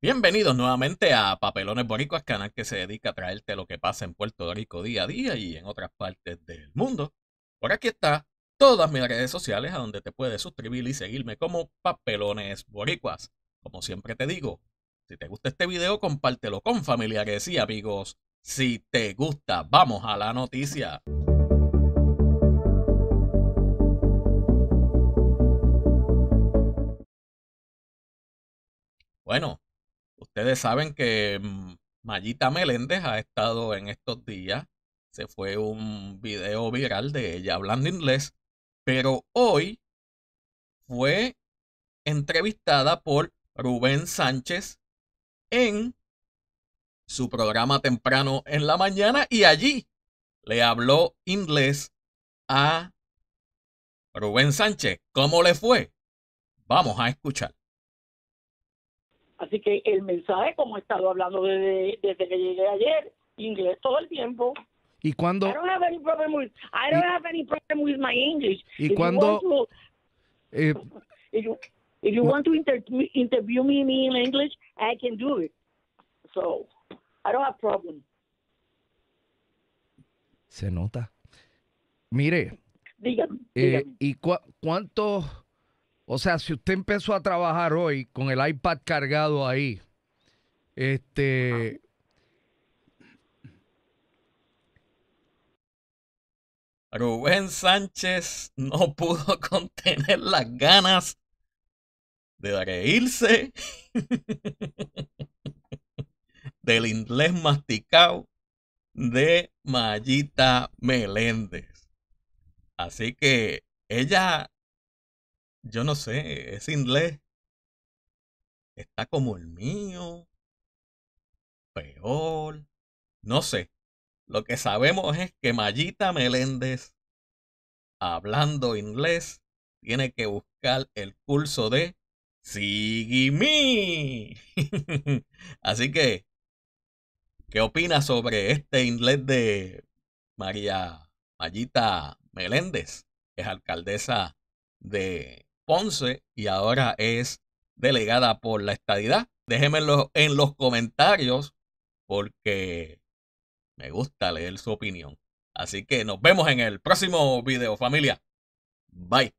Bienvenidos nuevamente a Papelones Boricuas, canal que se dedica a traerte lo que pasa en Puerto Rico día a día y en otras partes del mundo. Por aquí está todas mis redes sociales a donde te puedes suscribir y seguirme como Papelones Boricuas. Como siempre te digo, si te gusta este video, compártelo con familiares y amigos. Si te gusta, vamos a la noticia. Bueno, Ustedes saben que mm, Mayita Meléndez ha estado en estos días. Se fue un video viral de ella hablando inglés. Pero hoy fue entrevistada por Rubén Sánchez en su programa temprano en la mañana y allí le habló inglés a Rubén Sánchez. ¿Cómo le fue? Vamos a escuchar. Así que el mensaje, como he estado hablando desde, que llegué ayer, inglés todo el tiempo. ¿Y cuando I don't have any problem with, I don't have any problem with my English. ¿Y cuando if you, want to interview me in English, I can do it. So, I don't have problem. Se nota. Mire. Dígame. Eh, ¿Y cu cuántos o sea, si usted empezó a trabajar hoy con el iPad cargado ahí, este. Rubén Sánchez no pudo contener las ganas de reírse del inglés masticado de Mayita Meléndez. Así que ella yo no sé, es inglés está como el mío, peor, no sé. Lo que sabemos es que Mayita Meléndez, hablando inglés, tiene que buscar el curso de mí Así que, ¿qué opinas sobre este inglés de María Mayita Meléndez, es alcaldesa de Ponce y ahora es delegada por la estadidad. Déjenmelo en los comentarios porque me gusta leer su opinión. Así que nos vemos en el próximo video, familia. Bye.